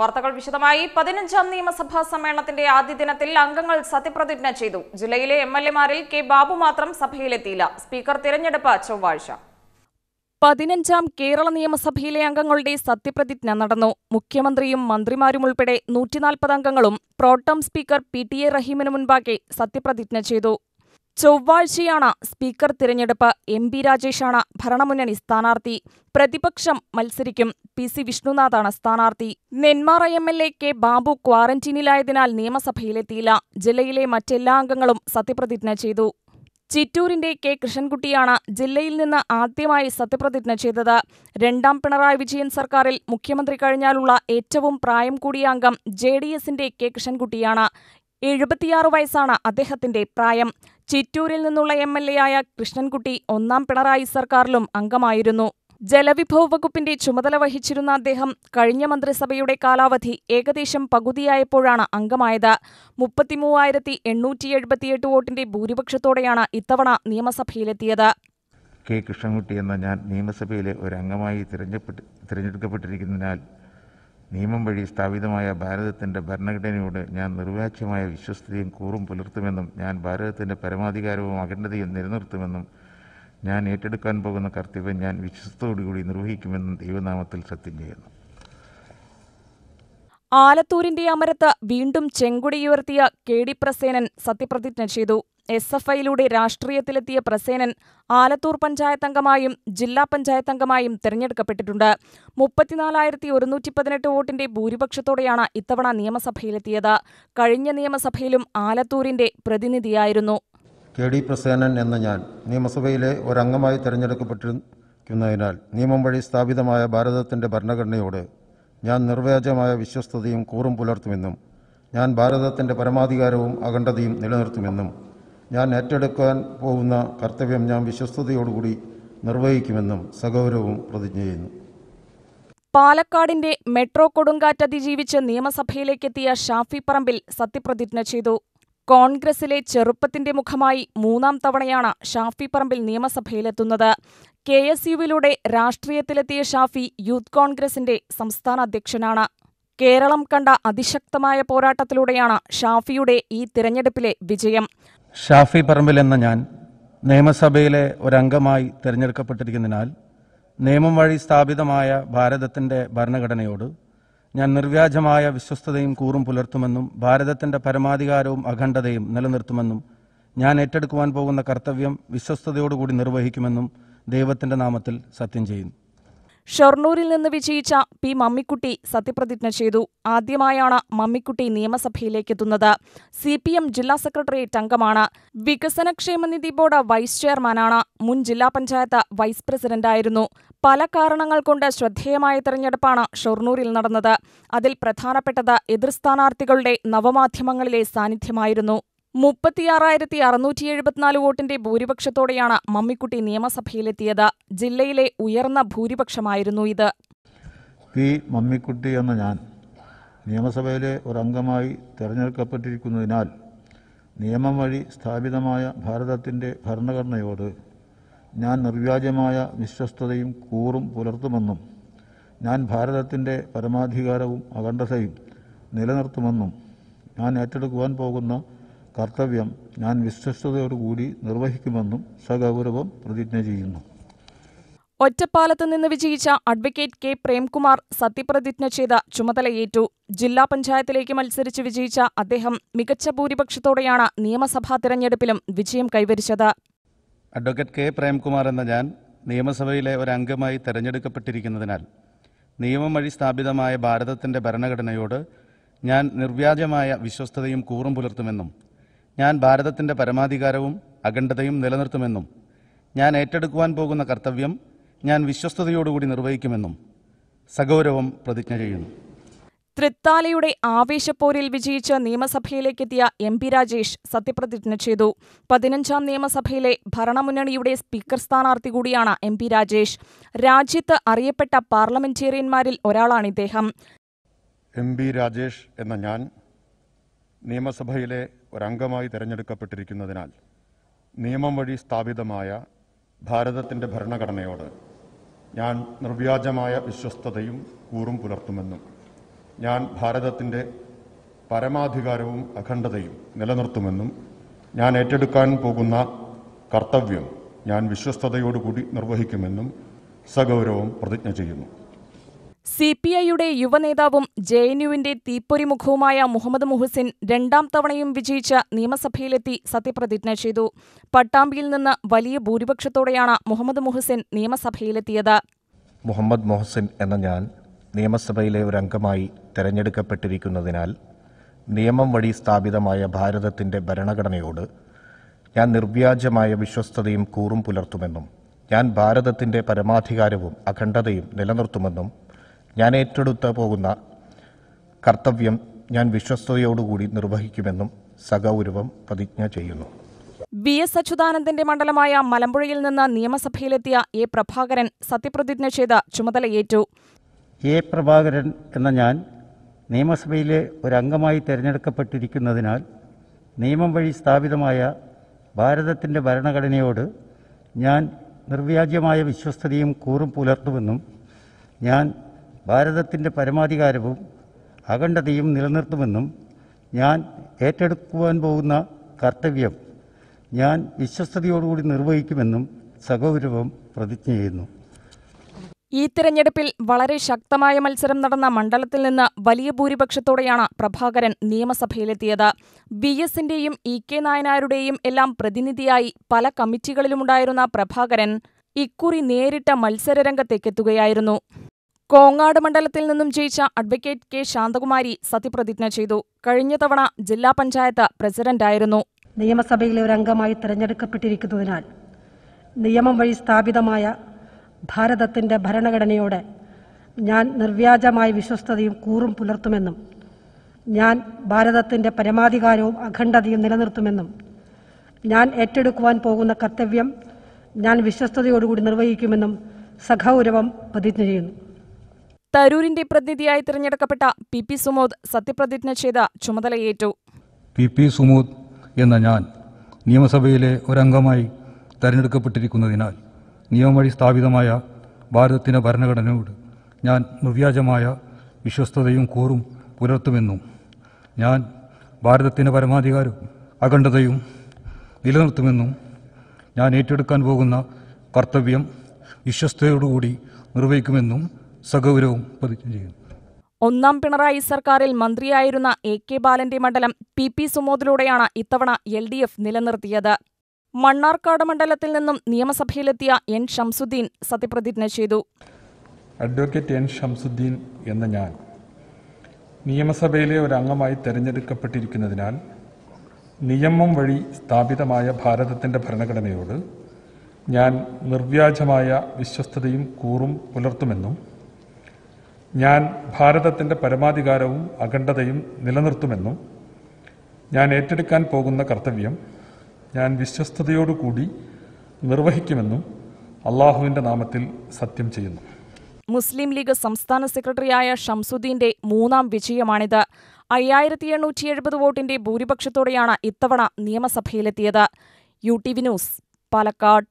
വാർത്തകൾ വിശദമായി പതിനഞ്ചാം നിയമസഭാ സമ്മേളനത്തിന്റെ ആദ്യ ദിനത്തിൽ അംഗങ്ങൾ സത്യപ്രതിജ്ഞ ചെയ്തു ജില്ലയിലെ എം എൽ എമാരിൽ കെ ബാബു മാത്രം സഭയിലെത്തിയില്ല സ്പീക്കർ തിരഞ്ഞെടുപ്പ് ചൊവ്വാഴ്ച പതിനഞ്ചാം കേരള നിയമസഭയിലെ അംഗങ്ങളുടെ സത്യപ്രതിജ്ഞ നടന്നു മുഖ്യമന്ത്രിയും മന്ത്രിമാരുമുൾപ്പെടെ നൂറ്റിനാൽപ്പത് അംഗങ്ങളും pro tem speaker P T A റഹീമിന് മുൻപാകെ സത്യപ്രതിജ്ഞ ചെയ്തു ചൊവ്വാഴ്ചയാണ് സ്പീക്കർ തിരഞ്ഞെടുപ്പ് എം പി രാജേഷാണ് ഭരണമുന്നണി സ്ഥാനാർത്ഥി പ്രതിപക്ഷം മത്സരിക്കും പി സി വിഷ്ണുനാഥാണ് സ്ഥാനാർത്ഥി Nenmara M L A K Babu ക്വാറന്റീനിലായതിനാൽ നിയമസഭയിലെത്തിയില്ല ജില്ലയിലെ മറ്റെല്ലാ അംഗങ്ങളും സത്യപ്രതിജ്ഞ ചെയ്തു ചിറ്റൂരിന്റെ കെ കൃഷ്ണൻകുട്ടിയാണ് ജില്ലയിൽ നിന്ന് ആദ്യമായി സത്യപ്രതിജ്ഞ ചെയ്തത് രണ്ടാം പിണറായി വിജയൻ സർക്കാരിൽ മുഖ്യമന്ത്രി കഴിഞ്ഞാലുള്ള ഏറ്റവും പ്രായം കൂടിയ അംഗം ജെ ഡി എസിന്റെ കെ കൃഷ്ണൻകുട്ടിയാണ് എഴുപത്തിയാറ് വയസ്സാണ് അദ്ദേഹത്തിന്റെ പ്രായം ചിറ്റൂരിൽ നിന്നുള്ള എം എൽ എ ആയ കൃഷ്ണൻകുട്ടി ഒന്നാം പിണറായി സർക്കാരിലും അംഗമായിരുന്നു ജലവിഭവ വകുപ്പിന്റെ ചുമതല വഹിച്ചിരുന്ന അദ്ദേഹം കഴിഞ്ഞ മന്ത്രിസഭയുടെ കാലാവധി ഏകദേശം പകുതിയായപ്പോഴാണ് അംഗമായത് മുപ്പത്തിമൂവായിരത്തി എണ്ണൂറ്റി എഴുപത്തിയെട്ട് വോട്ടിന്റെ ഭൂരിപക്ഷത്തോടെയാണ് ഇത്തവണ നിയമസഭയിലെത്തിയത് കെ കൃഷ്ണൻകുട്ടി എന്ന ഞാൻ നിയമസഭയിലെ ഒരു അംഗമായി തിരഞ്ഞെടുക്കപ്പെട്ടിരിക്കുന്നതിനാൽ നിയമം വഴി സ്ഥാപിതമായ ഭാരതത്തിൻ്റെ ഭരണഘടനയോട് ഞാൻ നിർവാച്യമായ വിശ്വസ്തയും കൂറും പുലർത്തുമെന്നും ഞാൻ ഭാരതത്തിൻ്റെ പരമാധികാരവും അഖണ്ഡതയും നിലനിർത്തുമെന്നും ഞാൻ ഏറ്റെടുക്കാൻ പോകുന്ന കർത്തവ്യം ഞാൻ വിശ്വസ്തയോടുകൂടി നിർവഹിക്കുമെന്നും ദൈവനാമത്തിൽ സത്യം ചെയ്യുന്നു ആലത്തൂരിന്റെ അമരത്ത് വീണ്ടും ചെങ്കുടിയുയർത്തിയ കെ ഡി പ്രസേനൻ സത്യപ്രതിജ്ഞ ചെയ്തു എസ് എഫ് ഐയിലൂടെ രാഷ്ട്രീയത്തിലെത്തിയ പ്രസേനൻ ആലത്തൂർ പഞ്ചായത്ത് അംഗമായും ജില്ലാ പഞ്ചായത്ത് അംഗമായും തെരഞ്ഞെടുക്കപ്പെട്ടിട്ടുണ്ട് മുപ്പത്തിനാലായിരത്തി ഒരുന്നൂറ്റി പതിനെട്ട് വോട്ടിന്റെ ഭൂരിപക്ഷത്തോടെയാണ് ഇത്തവണ നിയമസഭയിലെത്തിയത് കഴിഞ്ഞ നിയമസഭയിലും ആലത്തൂരിന്റെ പ്രതിനിധിയായിരുന്നു കെ ഡി പ്രസേനൻ എന്ന ഞാൻ നിയമസഭയിലെ ഒരംഗമായി തെരഞ്ഞെടുക്കപ്പെട്ടിരിക്കുന്നതിനാൽ നിയമം വഴി സ്ഥാപിതമായ ഭാരതത്തിന്റെ ഭരണഘടനയോട് ഞാൻ നിർവ്യാജമായ വിശ്വസ്തയും കൂറും പുലർത്തുമെന്നും ഞാൻ ഭാരതത്തിന്റെ പരമാധികാരവും അഖണ്ഡതയും നിലനിർത്തുമെന്നും ഞാൻ ഏറ്റെടുക്കാൻ പോകുന്ന കർത്തവ്യം ഞാൻ വിശ്വസ്തയോടുകൂടി നിർവഹിക്കുമെന്നും സഗൗരവും പ്രതിജ്ഞ ചെയ്യുന്നു പാലക്കാടിന്റെ മെട്രോ കൊടുങ്കാറ്റ് അതിജീവിച്ച് നിയമസഭയിലേക്കെത്തിയ ഷാഫി പറമ്പിൽ സത്യപ്രതിജ്ഞ ചെയ്തു കോൺഗ്രസിലെ ചെറുപ്പത്തിന്റെ മുഖമായി മൂന്നാം തവണയാണ് ഷാഫി പറമ്പിൽ നിയമസഭയിലെത്തുന്നത് കെ എസ് യുവിലൂടെ രാഷ്ട്രീയത്തിലെത്തിയ ഷാഫി യൂത്ത് കോൺഗ്രസിന്റെ സംസ്ഥാന അധ്യക്ഷനാണ് കേരളം കണ്ട അതിശക്തമായ പോരാട്ടത്തിലൂടെയാണ് ഷാഫിയുടെ ഈ തിരഞ്ഞെടുപ്പിലെ വിജയം ഷാഫി പറമ്പിൽ എന്ന ഞാൻ നിയമസഭയിലെ ഒരംഗമായി തിരഞ്ഞെടുക്കപ്പെട്ടിരിക്കുന്നതിനാൽ നിയമം വഴി സ്ഥാപിതമായ ഭാരതത്തിൻ്റെ ഭരണഘടനയോട് ഞാൻ നിർവ്യാജമായ വിശ്വസ്തതയും കൂറും പുലർത്തുമെന്നും ഭാരതത്തിൻ്റെ പരമാധികാരവും അഖണ്ഡതയും നിലനിർത്തുമെന്നും ഞാൻ ഏറ്റെടുക്കുവാൻ പോകുന്ന കർത്തവ്യം വിശ്വസ്തയോടുകൂടി നിർവഹിക്കുമെന്നും ദൈവത്തിൻ്റെ നാമത്തിൽ സത്യം ചെയ്യുന്നു ഷൊർണൂരിൽ നിന്ന് വിജയിച്ച പി മമ്മിക്കുട്ടി സത്യപ്രതിജ്ഞ ചെയ്തു ആദ്യമായാണ് മമ്മിക്കുട്ടി നിയമസഭയിലേക്കെത്തുന്നത് സി പി എം ജില്ലാ സെക്രട്ടേറിയറ്റ് അംഗമാണ് വികസനക്ഷേമനിധി ബോർഡ് വൈസ് ചെയർമാനാണ് മുൻ ജില്ലാ പഞ്ചായത്ത് വൈസ് പ്രസിഡന്റായിരുന്നു പല കാരണങ്ങൾ കൊണ്ട് ശ്രദ്ധേയമായ തെരഞ്ഞെടുപ്പാണ് ഷൊർണൂരിൽ നടന്നത് അതിൽ പ്രധാനപ്പെട്ടത് എതിർ സ്ഥാനാർത്ഥികളുടെ നവമാധ്യമങ്ങളിലെ സാന്നിധ്യമായിരുന്നു മുപ്പത്തിയാറായിരത്തി അറുന്നൂറ്റി എഴുപത്തിനാല് വോട്ടിന്റെ ഭൂരിപക്ഷത്തോടെയാണ് മമ്മിക്കുട്ടി നിയമസഭയിലെത്തിയത് ജില്ലയിലെ ഉയർന്ന ഭൂരിപക്ഷമായിരുന്നു ഇത് പി മമ്മിക്കുട്ടി എന്ന ഞാൻ നിയമസഭയിലെ ഒരംഗമായി തിരഞ്ഞെടുക്കപ്പെട്ടിരിക്കുന്നതിനാൽ നിയമം വഴി സ്ഥാപിതമായ ഭാരതത്തിൻ്റെ ഭരണഘടനയോട് ഞാൻ നിർവ്യാജമായ വിശ്വസ്തയും കൂറും പുലർത്തുമെന്നും ഞാൻ ഭാരതത്തിൻ്റെ പരമാധികാരവും അഖണ്ഡതയും നിലനിർത്തുമെന്നും ഞാൻ ഏറ്റെടുക്കുവാൻ പോകുന്ന കർത്തവ്യം ഞാൻ വിശ്വസ്തയോടുകൂടി നിർവഹിക്കുമെന്നും സഗൗരവം പ്രതിജ്ഞ ചെയ്യുന്നു ഒറ്റപ്പാലത്ത് നിന്ന് വിജയിച്ച അഡ്വക്കേറ്റ് കെ പ്രേംകുമാർ സത്യപ്രതിജ്ഞ ചെയ്ത ചുമതലയേറ്റു ജില്ലാ പഞ്ചായത്തിലേക്ക് മത്സരിച്ച് വിജയിച്ച അദ്ദേഹം മികച്ച ഭൂരിപക്ഷത്തോടെയാണ് നിയമസഭാ തിരഞ്ഞെടുപ്പിലും വിജയം കൈവരിച്ചത് അഡ്വക്കേറ്റ് കെ പ്രേംകുമാർ എന്ന ഞാൻ നിയമസഭയിലെ ഒരു അംഗമായി തെരഞ്ഞെടുക്കപ്പെട്ടിരിക്കുന്നതിനാൽ നിയമം വഴി സ്ഥാപിതമായ ഭാരതത്തിന്റെ ഭരണഘടനയോട് ഞാൻ നിർവ്യാജമായ വിശ്വസ്തയും കൂറും പുലർത്തുമെന്നും ഞാൻ ഭാരതത്തിൻ്റെ പരമാധികാരവും അഖണ്ഡതയും നിലനിർത്തുമെന്നും ഞാൻ ഏറ്റെടുക്കുവാൻ പോകുന്ന കർത്തവ്യം ഞാൻ വിശ്വസ്തയോടുകൂടി നിർവഹിക്കുമെന്നും സഗൗരവം പ്രതിജ്ഞ ചെയ്യുന്നു തൃത്താലയുടെ ആവേശപ്പോരിൽ വിജയിച്ച് നിയമസഭയിലേക്കെത്തിയ എം പി രാജേഷ് സത്യപ്രതിജ്ഞ ചെയ്തു പതിനഞ്ചാം നിയമസഭയിലെ ഭരണമുന്നണിയുടെ സ്പീക്കർ സ്ഥാനാർത്ഥി കൂടിയാണ് എം പി രാജേഷ് രാജ്യത്ത് അറിയപ്പെട്ട പാർലമെന്റേറിയന്മാരിൽ ഒരാളാണ് ഇദ്ദേഹം എം പി രാജേഷ് എന്ന ഞാൻ നിയമസഭയിലെ ഒരംഗമായി തിരഞ്ഞെടുക്കപ്പെട്ടിരിക്കുന്നതിനാൽ നിയമം വഴി സ്ഥാപിതമായ ഭാരതത്തിൻ്റെ ഭരണഘടനയോട് ഞാൻ നിർവ്യാജമായ വിശ്വസ്തതയും കൂറും പുലർത്തുമെന്നും ഞാൻ ഭാരതത്തിൻ്റെ പരമാധികാരവും അഖണ്ഡതയും നിലനിർത്തുമെന്നും ഞാൻ ഏറ്റെടുക്കാൻ പോകുന്ന കർത്തവ്യം ഞാൻ വിശ്വസ്തയോടുകൂടി നിർവഹിക്കുമെന്നും സഗൗരവം പ്രതിജ്ഞ ചെയ്യുന്നു സി പി ഐയുടെ യുവനേതാവും ജെ എൻ യുവിന്റെ തീപ്പൊരിമുഖവുമായ മുഹമ്മദ് മുഹസിൻ രണ്ടാം തവണയും വിജയിച്ച് നിയമസഭയിലെത്തി സത്യപ്രതിജ്ഞ ചെയ്തു പട്ടാമ്പിയിൽ നിന്ന് വലിയ ഭൂരിപക്ഷത്തോടെയാണ് മുഹമ്മദ് മുഹസിൻ നിയമസഭയിലെത്തിയത് മുഹമ്മദ് മുഹസിൻ എന്ന ഞാൻ നിയമസഭയിലെ ഒരു അംഗമായി തെരഞ്ഞെടുക്കപ്പെട്ടിരിക്കുന്നതിനാൽ നിയമം വഴി സ്ഥാപിതമായ ഭാരതത്തിൻ്റെ ഭരണഘടനയോട് ഞാൻ നിർവ്യാജമായ വിശ്വസ്തതയും കൂറും പുലർത്തുമെന്നും ഞാൻ ഭാരതത്തിൻ്റെ പരമാധികാരവും അഖണ്ഡതയും നിലനിർത്തുമെന്നും ഞാൻ ഏറ്റെടുത്ത് പോകുന്ന കർത്തവ്യം ഞാൻ വിശ്വസ്തയോടുകൂടി നിർവഹിക്കുമെന്നും സഗൗരവം പ്രതിജ്ഞ ചെയ്യുന്നു വി എസ് അച്യുതാനന്ദന്റെ മണ്ഡലമായ മലമ്പുഴയിൽ നിന്ന് നിയമസഭയിലെത്തിയ എ പ്രഭാകരൻ സത്യപ്രതിജ്ഞ ചെയ്ത ചുമതലയേറ്റു എ പ്രഭാകരൻ എന്ന ഞാൻ നിയമസഭയിലെ ഒരംഗമായി തിരഞ്ഞെടുക്കപ്പെട്ടിരിക്കുന്നതിനാൽ നിയമം വഴി സ്ഥാപിതമായ ഭാരതത്തിൻ്റെ ഭരണഘടനയോട് ഞാൻ നിർവ്യാജ്യമായ വിശ്വസ്തതയും കൂറും പുലർത്തുമെന്നും ഞാൻ ഭാരതത്തിൻ്റെ പരമാധികാരവും അഖണ്ഡതയും നിലനിർത്തുമെന്നും ഞാൻ ഏറ്റെടുക്കുവാൻ പോകുന്ന കർത്തവ്യം ഞാൻ വിശ്വസ്തയോടുകൂടി നിർവഹിക്കുമെന്നും സഗൗരവം പ്രതിജ്ഞ ചെയ്യുന്നു ഈ തിരഞ്ഞെടുപ്പിൽ വളരെ ശക്തമായ മത്സരം നടന്ന മണ്ഡലത്തിൽ നിന്ന് വലിയ ഭൂരിപക്ഷത്തോടെയാണ് പ്രഭാകരൻ നിയമസഭയിലെത്തിയത് വി എസിന്റെയും ഇ കെ നായനാരുടെയും എല്ലാം പ്രതിനിധിയായി പല കമ്മിറ്റികളിലുമുണ്ടായിരുന്ന പ്രഭാകരൻ ഇക്കുറി നേരിട്ട മത്സരരംഗത്തേക്കെത്തുകയായിരുന്നു കോങ്ങാട് മണ്ഡലത്തിൽ നിന്നും ജയിച്ച അഡ്വക്കേറ്റ് കെ ശാന്തകുമാരി സത്യപ്രതിജ്ഞ ചെയ്തു കഴിഞ്ഞ തവണ ജില്ലാ പഞ്ചായത്ത് പ്രസിഡന്റായിരുന്നു നിയമസഭയിലെ ഒരു അംഗമായി തിരഞ്ഞെടുക്കപ്പെട്ടിരിക്കുന്നതിനാൽ നിയമം വഴി സ്ഥാപിതമായ ഭാരതത്തിന്റെ ഭരണഘടനയോട് ഞാൻ നിർവ്യാജമായ വിശ്വസ്തയും കൂറും പുലർത്തുമെന്നും ഞാൻ ഭാരതത്തിന്റെ പരമാധികാരവും അഖണ്ഡതയും നിലനിർത്തുമെന്നും ഞാൻ ഏറ്റെടുക്കുവാൻ പോകുന്ന കർത്തവ്യം ഞാൻ വിശ്വസ്തയോടുകൂടി നിർവഹിക്കുമെന്നും സഖൗരവം പ്രതിജ്ഞ ചെയ്യുന്നു തരൂരിന്റെ പ്രതിനിധിയായി തിരഞ്ഞെടുക്കപ്പെട്ട പി പി സുമോദ് സത്യപ്രതിജ്ഞ ചെയ്ത ചുമതലയേറ്റു പി പി സുമോദ് എന്ന ഞാൻ നിയമസഭയിലെ ഒരംഗമായി തെരഞ്ഞെടുക്കപ്പെട്ടിരിക്കുന്നതിനാൽ നിയമവഴി സ്ഥാപിതമായ ഭാരതത്തിൻ്റെ ഭരണഘടനയോട് ഞാൻ നിർവ്യാജമായ വിശ്വസ്തയും കൂറും പുലർത്തുമെന്നും ഞാൻ ഭാരതത്തിൻ്റെ പരമാധികാരവും അഖണ്ഡതയും നിലനിർത്തുമെന്നും ഞാൻ ഏറ്റെടുക്കാൻ പോകുന്ന കർത്തവ്യം വിശ്വസ്തയോടുകൂടി നിർവഹിക്കുമെന്നും സഗൗരവും പതിക്കുകയും ചെയ്യുന്നു ഒന്നാം പിണറായി സർക്കാരിൽ മന്ത്രിയായിരുന്ന എ കെ ബാലന്റെ മണ്ഡലം പി പി സുമോദിലൂടെയാണ് ഇത്തവണ എൽ ഡി എഫ് നിലനിർത്തിയത് മണ്ണാർക്കാട് മണ്ഡലത്തിൽ നിന്നും നിയമസഭയിലെത്തിയ എൻ ഷംസുദ്ദീൻ സത്യപ്രതിജ്ഞ ചെയ്തു അഡ്വക്കേറ്റ് എൻ ഷംസുദ്ദീൻ എന്ന ഞാൻ നിയമസഭയിലെ ഒരു അംഗമായി തെരഞ്ഞെടുക്കപ്പെട്ടിരിക്കുന്നതിനാൽ നിയമം വഴി സ്ഥാപിതമായ ഭാരതത്തിന്റെ ഭരണഘടനയോട് ഞാൻ നിർവ്യാജമായ വിശ്വസ്തയും കൂറും പുലർത്തുമെന്നും ഞാൻ ഭാരതത്തിൻ്റെ പരമാധികാരവും അഖണ്ഡതയും നിലനിർത്തുമെന്നും ഞാൻ ഏറ്റെടുക്കാൻ പോകുന്ന കർത്തവ്യം ഞാൻ വിശ്വസ്തയോടുകൂടി നിർവഹിക്കുമെന്നും അള്ളാഹുവിൻ്റെ നാമത്തിൽ സത്യം ചെയ്യുന്നു മുസ്ലിം ലീഗ് സംസ്ഥാന സെക്രട്ടറിയായ ഷംസുദ്ദീന്റെ മൂന്നാം വിജയമാണിത് അയ്യായിരത്തി എണ്ണൂറ്റി എഴുപത് വോട്ടിന്റെ ഭൂരിപക്ഷത്തോടെയാണ് ഇത്തവണ നിയമസഭയിലെത്തിയത് U T V news Palakkad